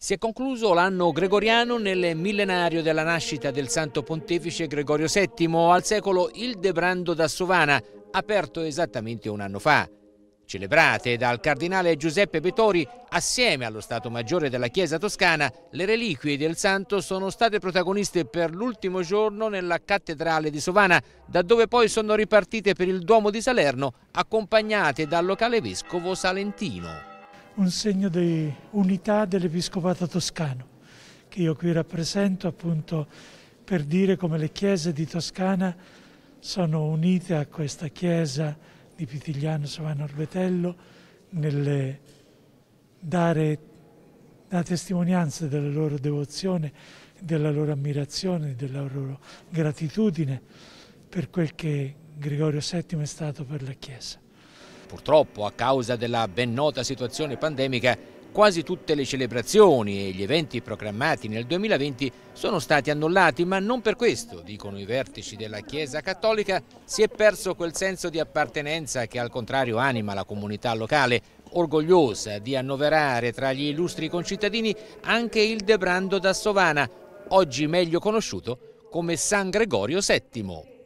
Si è concluso l'anno gregoriano nel millenario della nascita del santo pontefice Gregorio VII al secolo Ildebrando da Sovana, aperto esattamente un anno fa. Celebrate dal cardinale Giuseppe Betori assieme allo Stato Maggiore della Chiesa Toscana, le reliquie del santo sono state protagoniste per l'ultimo giorno nella cattedrale di Sovana, da dove poi sono ripartite per il Duomo di Salerno, accompagnate dal locale vescovo salentino un segno di unità dell'Episcopato toscano, che io qui rappresento appunto per dire come le chiese di Toscana sono unite a questa chiesa di Pitigliano Savano Orbetello nel dare la testimonianza della loro devozione, della loro ammirazione, della loro gratitudine per quel che Gregorio VII è stato per la Chiesa. Purtroppo, a causa della ben nota situazione pandemica, quasi tutte le celebrazioni e gli eventi programmati nel 2020 sono stati annullati, ma non per questo, dicono i vertici della Chiesa Cattolica, si è perso quel senso di appartenenza che al contrario anima la comunità locale, orgogliosa di annoverare tra gli illustri concittadini anche il Debrando da Sovana, oggi meglio conosciuto come San Gregorio VII.